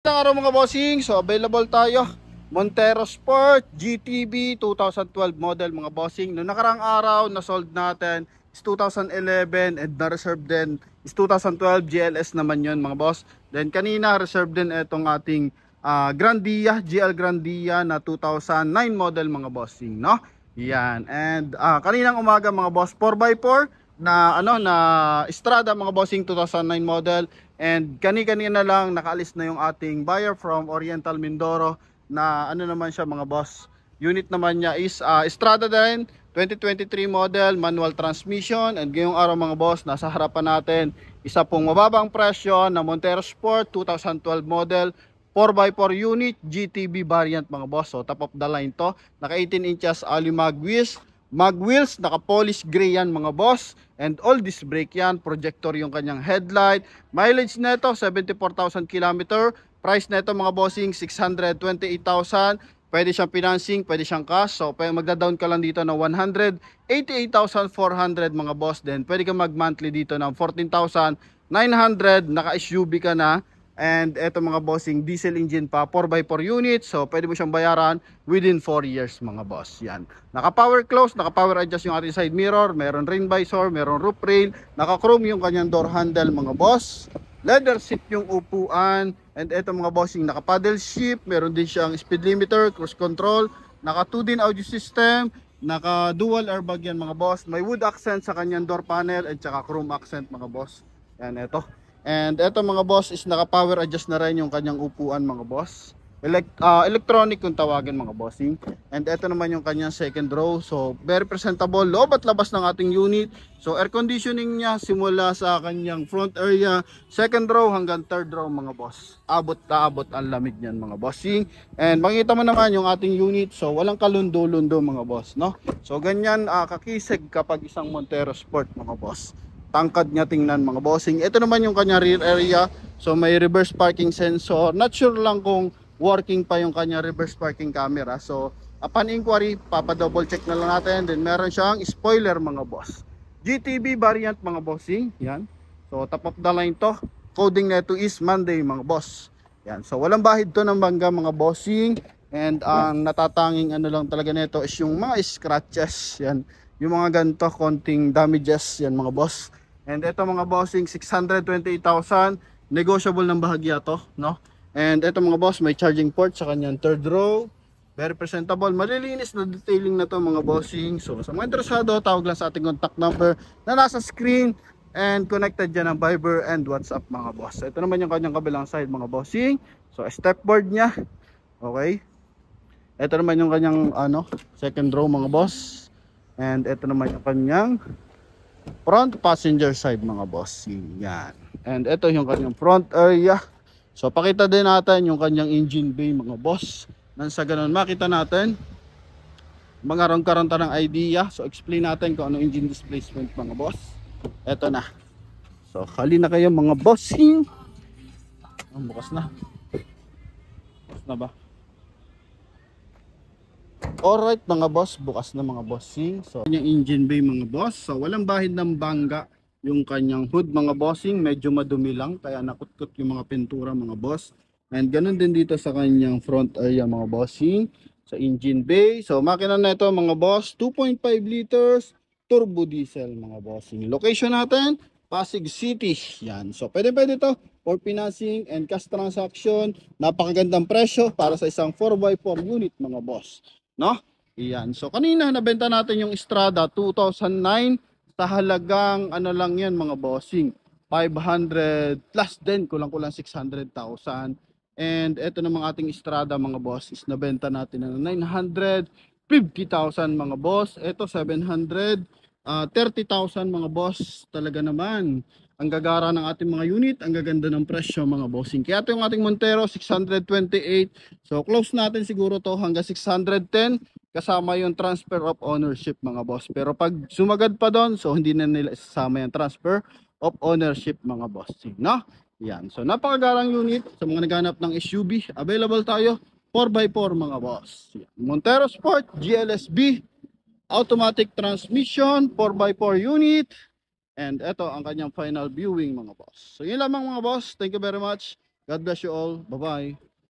Magandang araw mga bossing. So available tayo. Montero Sport GTB 2012 model mga bossing. Noong nakarang araw na sold natin is 2011 and na reserve din is 2012 GLS naman yon mga boss. Then kanina reserve din itong ating uh, Grandia, GL Grandia na 2009 model mga bossing, no? Yan. And uh, kaninang umaga mga boss 4x4 na ano na Estrada mga bossing 2009 model And kani-kanina lang nakaalis na yung ating buyer from Oriental Mindoro na ano naman siya mga boss. Unit naman niya is uh, Estrada na rin, 2023 model, manual transmission. And ngayong araw mga boss, nasa harapan natin isa pong mababang presyo na Montero Sport 2012 model 4x4 unit GTB variant mga boss. So top of the line to. Naka 18 inches aluminum wheels Mag wheels, naka-polish gray yan mga boss. And all this brake yan, projector yung kanyang headlight. Mileage neto 74,000 km. Price neto mga bossing 628,000. Pwede siyang financing, pwede siyang cash. So, pwede magda-down ka lang dito ng 188,400 mga boss. Then, pwede ka mag-monthly dito ng 14,900. Naka-SUV ka na. And eto mga bossing, diesel engine pa, 4x4 unit. So, pwede mo siyang bayaran within 4 years mga boss. Yan. Naka-power close, naka-power adjust yung ating side mirror. Meron rain visor, meron roof rail. Naka-chrome yung kanyang door handle mga boss. Leather seat yung upuan. And eto mga bossing, naka-paddle shift. Meron din siyang speed limiter, cruise control. Naka 2 din audio system. Naka dual airbag yan mga boss. May wood accent sa kanyang door panel at saka chrome accent mga boss. Yan, eto. And eto mga boss is naka power adjust na rin yung kanyang upuan mga boss. Elect, uh, ah, electronic kung tawagin mga bossing. And eto naman yung kanyang second row. So very presentable loob at labas ng ating unit. So air conditioning niya simula sa kanyang front area, second row hanggang third row mga boss. Abot na abot ang lamig niyan mga bossing. And makita mo naman yung ating unit. So walang kalundo-lundo mga boss. no So ganyan uh, kakisig kapag isang Montero Sport mga boss tangkad niya tingnan mga bossing. Ito naman yung kanya rear area. So may reverse parking sensor. Not sure lang kung working pa yung kanya reverse parking camera. So upon inquiry, papa double check na lang natin. Then meron siyang spoiler mga boss. GTB variant mga bossing. Yan. So top of the line to. Coding na ito is Monday mga boss. Yan. So walang bahid to ng bangga mga bossing. And ang natatanging ano lang talaga nito is yung mga scratches. Yan. Yung mga ganito, konting damages. Yan mga boss. And ito mga bossing 628,000 negotiable ng bahagya to, no? And ito mga boss, may charging port sa kanyang third row. Very presentable. Malilinis na detailing na to mga bossing. So sa mga interesado, tawag lang sa ating contact number na nasa screen and connected dyan ang Viber and WhatsApp mga boss. Ito naman yung kanyang kabilang side mga bossing. So step board niya. Okay. Ito naman yung kanyang ano, second row mga boss. And ito naman yung kanyang front passenger side mga boss. Yan. And ito yung kanyang front area. So pakita din natin yung kanyang engine bay mga boss. Nang sa ganun makita natin mga karanta ng idea. So explain natin kung ano engine displacement mga boss. Ito na. So kali na kayo mga boss Oh, ah, bukas na. Bukas na ba? Alright mga boss, bukas na mga bossing. So, yung engine bay mga boss. So, walang bahid ng bangga yung kanyang hood mga bossing. Medyo madumi lang kaya nakutkot yung mga pintura mga boss. And ganun din dito sa kanyang front area mga bossing. Sa engine bay. So, makina na ito mga boss. 2.5 liters turbo diesel mga bossing. Location natin, Pasig City. Yan. So, pwede pwede ito for financing and cash transaction. Napakagandang presyo para sa isang 4x4 unit mga boss no? Iyan. So kanina nabenta natin yung Strada 2009 sa halagang ano lang yan mga bossing 500 plus din kulang-kulang 600,000 and ito namang ating Strada mga boss is nabenta natin ng 950,000 mga boss ito 700 30,000 mga boss talaga naman ang gagara ng ating mga unit, ang gaganda ng presyo mga bossing. Kaya ito yung ating Montero 628. So close natin siguro to hanggang 610 kasama yung transfer of ownership mga boss. Pero pag sumagad pa doon, so hindi na nila isasama yung transfer of ownership mga bossing, no? Yan. So napakagarang unit sa mga naghanap ng SUV, available tayo 4x4 mga boss. Montero Sport GLSB automatic transmission 4x4 unit And ito ang kanyang final viewing mga boss. So yun lamang mga boss. Thank you very much. God bless you all. Bye-bye.